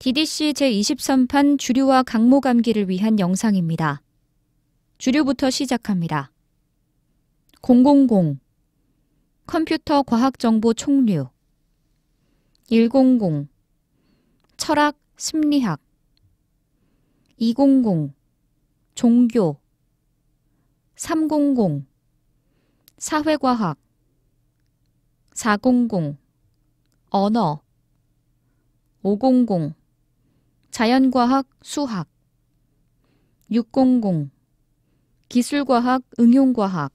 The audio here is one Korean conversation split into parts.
DDC 제23판 주류와 강모 감기를 위한 영상입니다. 주류부터 시작합니다. 000 컴퓨터 과학 정보 총류 100 철학 심리학 200 종교 300 사회과학 400 언어 500 자연과학 수학 600 기술과학 응용과학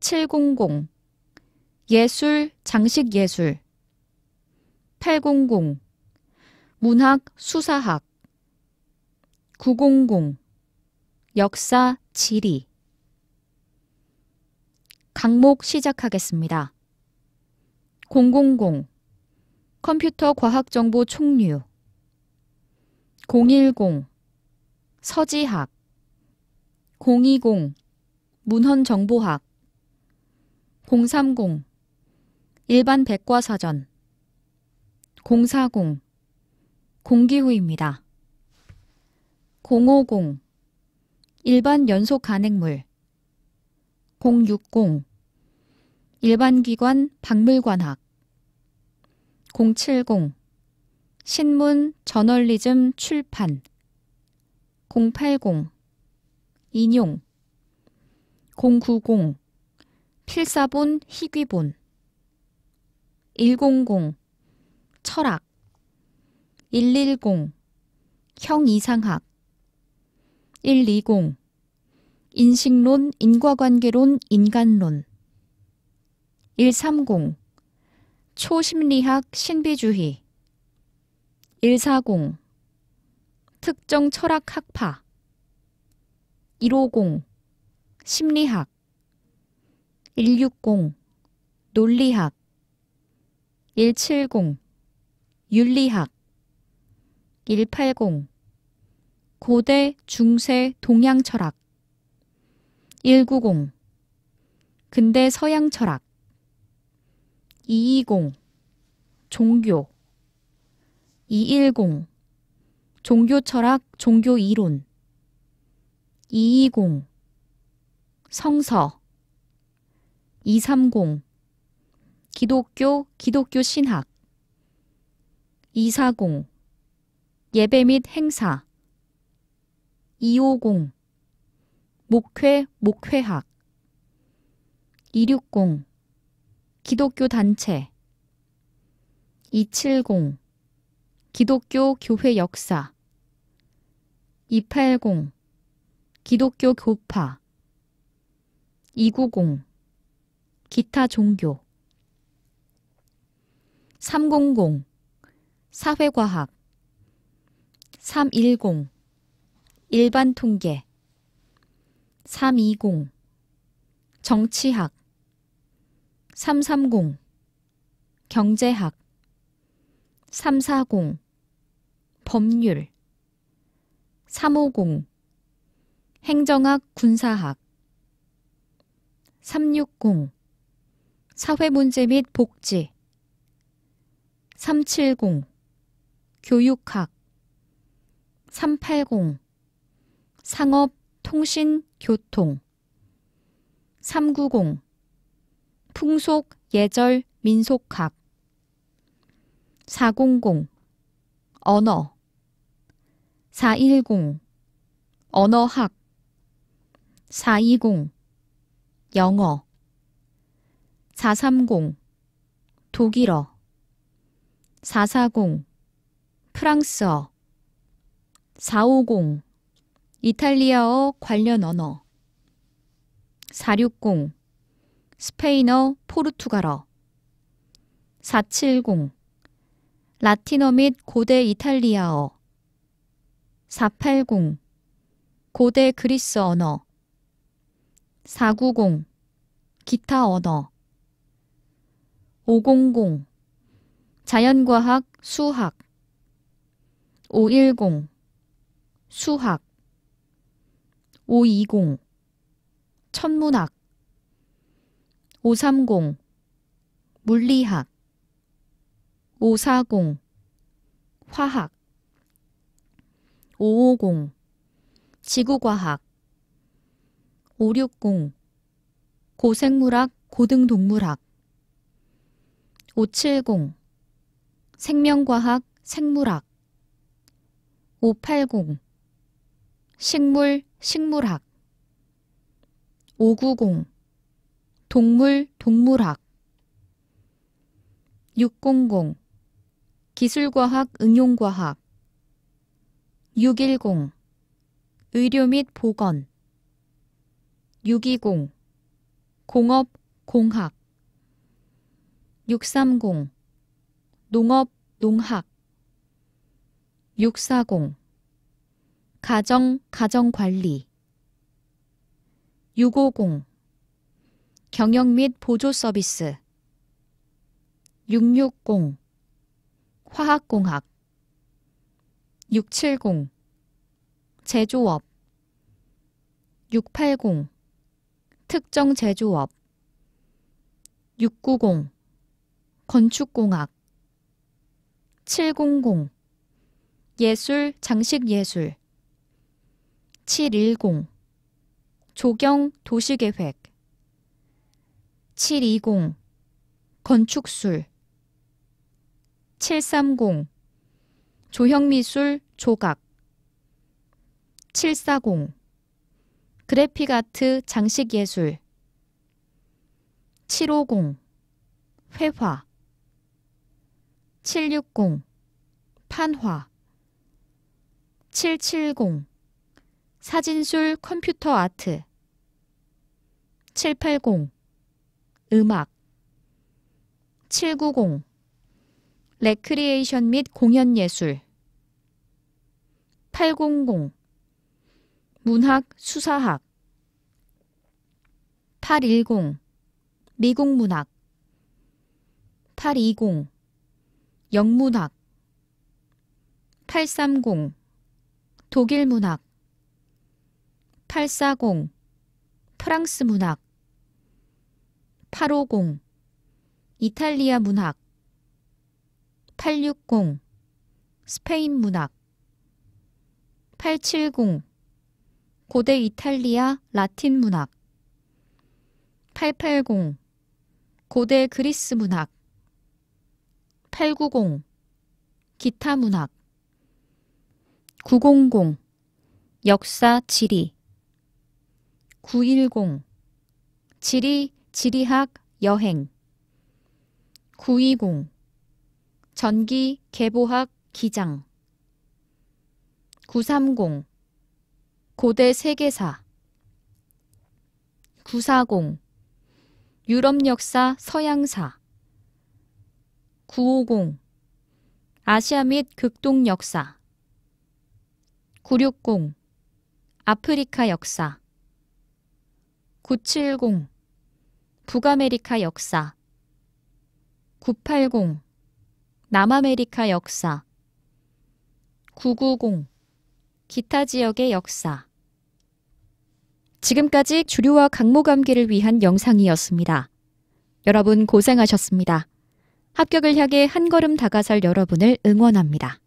700 예술 장식예술 800 문학 수사학 900 역사 지리 강목 시작하겠습니다. 000 컴퓨터 과학 정보 총류 010 서지학 020 문헌정보학 030 일반 백과사전 040 공기후입니다. 050 일반 연속 간행물 060 일반 기관 박물관학 070 신문 저널리즘 출판 080 인용 090 필사본 희귀본 100 철학 110 형이상학 120 인식론 인과관계론 인간론 130 초심리학 신비주의 140 특정 철학 학파 150 심리학 160 논리학 170 윤리학 180 고대 중세 동양 철학 190 근대 서양 철학 220 종교 210 종교 철학, 종교 이론 220 성서 230 기독교, 기독교 신학 240 예배 및 행사 250 목회, 목회학 260 기독교 단체 270 기독교 교회 역사 280 기독교 교파 290 기타 종교 300 사회과학 310 일반 통계 320 정치학 330 경제학 340 법률 350 행정학 군사학 360 사회 문제 및 복지 370 교육학 380 상업 통신 교통 390 풍속 예절 민속학 400 언어 410 언어학 420 영어 430 독일어 440 프랑스어 450 이탈리아어 관련 언어 460 스페인어 포르투갈어 470 라틴어 및 고대 이탈리아어 480 고대 그리스 언어 490 기타 언어 500 자연과학 수학 510 수학 520 천문학 530 물리학 540 화학 550 지구과학 560 고생물학 고등동물학 570 생명과학 생물학 580 식물 식물학 590 동물 동물학 600 기술과학 응용과학 610 의료 및 보건 620 공업 공학 630 농업 농학 640 가정 가정관리 650 경영 및 보조 서비스 660 화학공학 670 제조업 680 특정 제조업 690 건축공학 700 예술 장식예술 710 조경 도시계획 720 건축술 730 조형미술 조각 740 그래픽 아트 장식 예술 750 회화 760 판화 770 사진술 컴퓨터 아트 780 음악 790 레크리에이션 및 공연 예술 800 문학 수사학 810 미국 문학 820 영문학 830 독일 문학 840 프랑스 문학 850 이탈리아 문학 860 스페인 문학 870 고대 이탈리아 라틴 문학 880 고대 그리스 문학 890 기타 문학 900 역사 지리 910 지리 지리학 여행 920 전기, 개보학 기장 930 고대 세계사 940 유럽 역사 서양사 950 아시아 및 극동 역사 960 아프리카 역사 970 북아메리카 역사 980 남아메리카 역사 990 기타 지역의 역사 지금까지 주류와 각모 감기를 위한 영상이었습니다. 여러분 고생하셨습니다. 합격을 향해 한 걸음 다가설 여러분을 응원합니다.